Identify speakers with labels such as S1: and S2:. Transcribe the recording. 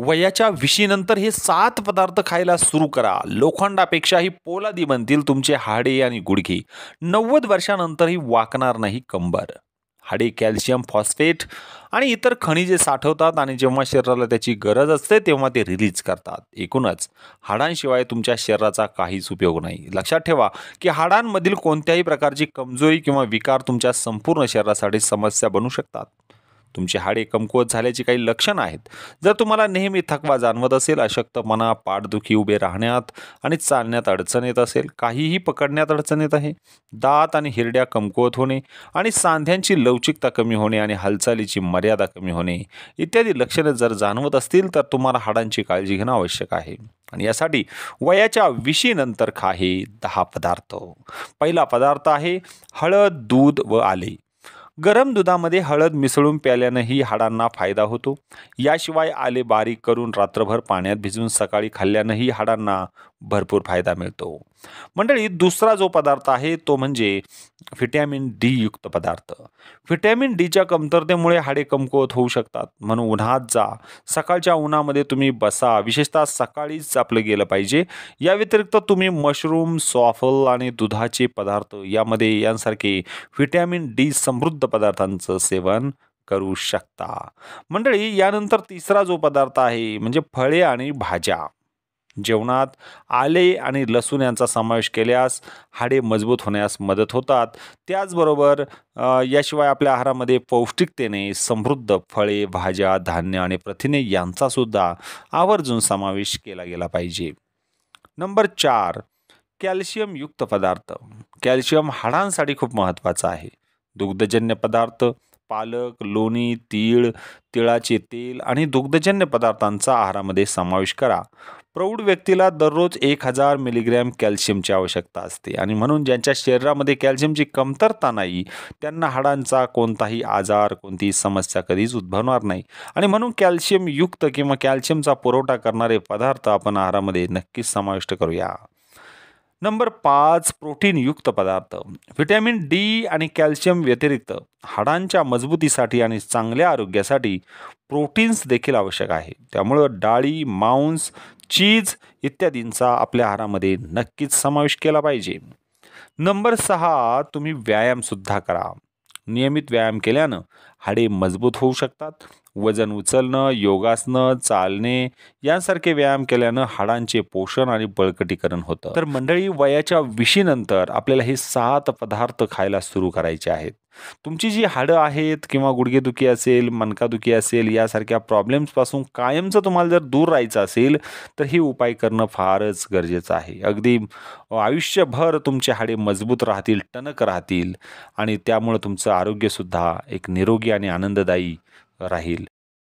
S1: वयाच्या विशीनंतर हे सात पदार्थ खायला सुरू करा लोखंडापेक्षाही पोलादी बनतील तुमचे हाडे आणि गुडघे नव्वद वर्षानंतरही वाकणार नाही कंबर हाडे कॅल्शियम फॉस्फेट आणि इतर खनिजे साठवतात आणि जेव्हा शरीराला त्याची गरज असते तेव्हा ते रिलीज करतात एकूणच हाडांशिवाय तुमच्या शरीराचा काहीच उपयोग नाही लक्षात ठेवा की हाडांमधील कोणत्याही प्रकारची कमजोरी किंवा विकार तुमच्या संपूर्ण शरीरासाठी समस्या बनू शकतात तुमचे हाडे कमकुवत झाल्याची काही लक्षणं आहेत जर तुम्हाला नेहमी थकवा जाणवत असेल अशक्तपणा पाठदुखी उभे राहण्यात आणि चालण्यात अडचण येत असेल काहीही पकडण्यात अडचण येत आहे दात आणि हिरड्या कमकुवत होणे आणि सांध्यांची लवचिकता कमी होणे आणि हालचालीची मर्यादा कमी होणे इत्यादी लक्षणे जर जाणवत असतील तर तुम्हाला हाडांची काळजी घेणं आवश्यक आहे आणि यासाठी वयाच्या विशीनंतर खाहे दहा पदार्थ पहिला पदार्थ आहे हळद दूध व आले गरम दुधामध्ये हळद मिसळून प्याल्यानंही हाडांना फायदा होतो याशिवाय आले बारीक करून रात्रभर पाण्यात भिजून सकाळी खाल्ल्यानंही हाडांना भरपूर फायदा मिळतो मंडळी दुसरा जो पदार्थ आहे तो म्हणजे व्हिटॅमिन डी युक्त पदार्थ व्हिटॅमिन डीच्या कमतरतेमुळे हाडे कमकुवत होऊ शकतात म्हणून उन्हात जा सकाळच्या उन्हामध्ये तुम्ही बसा विशेषतः सकाळीच आपलं गेलं पाहिजे या व्यतिरिक्त तुम्ही मशरूम सॉफल आणि दुधाचे पदार्थ यामध्ये यांसारखे व्हिटॅमिन डी समृद्ध पदार्थांचं सेवन करू शकता मंडळी यानंतर तिसरा जो पदार्थ आहे म्हणजे फळे आणि भाज्या जेवणात आले आणि लसूण यांचा समावेश केल्यास हाडे मजबूत होण्यास मदत होतात त्याचबरोबर याशिवाय आपल्या आहारामध्ये पौष्टिकतेने समृद्ध फळे भाज्या धान्य आणि प्रथिने यांचासुद्धा आवर्जून समावेश केला गेला पाहिजे नंबर चार कॅल्शियमयुक्त पदार्थ कॅल्शियम हाडांसाठी खूप महत्त्वाचा आहे दुग्धजन्य पदार्थ पालक लोणी तीळ तिळाचे तेल आणि दुग्धजन्य पदार्थांचा आहारामध्ये समावेश करा प्रौढ व्यक्तीला दररोज एक हजार मिलीग्रॅम कॅल्शियमची आवश्यकता असते आणि म्हणून ज्यांच्या शरीरामध्ये कॅल्शियमची कमतरता नाही त्यांना हाडांचा कोणताही आजार कोणतीही समस्या कधीच उद्भवणार नाही आणि म्हणून कॅल्शियमयुक्त किंवा कॅल्शियमचा पुरवठा करणारे पदार्थ आपण आहारामध्ये नक्कीच समाविष्ट करूया नंबर पाच प्रोटीनयुक्त पदार्थ व्हिटॅमिन डी आणि कॅल्शियम व्यतिरिक्त हाडांच्या मजबूतीसाठी आणि चांगल्या आरोग्यासाठी प्रोटीन्स देखील आवश्यक आहे त्यामुळं डाळी मांस चीज इत्यादींचा आपल्या आहारामध्ये नक्कीच समावेश केला पाहिजे नंबर सहा तुम्ही व्यायामसुद्धा करा नियमित व्यायाम केल्यानं हाडे मजबूत होऊ शकतात वजन उचलणं योगासनं चालणे यांसारखे व्यायाम केल्यानं हाडांचे पोषण आणि बळकटीकरण होतं तर मंडळी वयाच्या विशीनंतर आपल्याला हे सात पदार्थ खायला सुरू करायचे आहेत तुमची जी हाडं आहेत किंवा गुडघेदुखी असेल मनकादुखी असेल यासारख्या प्रॉब्लेम्सपासून कायमचं तुम्हाला जर दूर राहायचं असेल तर हे उपाय करणं फारच गरजेचं आहे अगदी आयुष्यभर तुमचे हाडे मजबूत राहतील टणक राहतील आणि त्यामुळं तुमचं आरोग्यसुद्धा एक निरोगी आणि आनंददायी राहील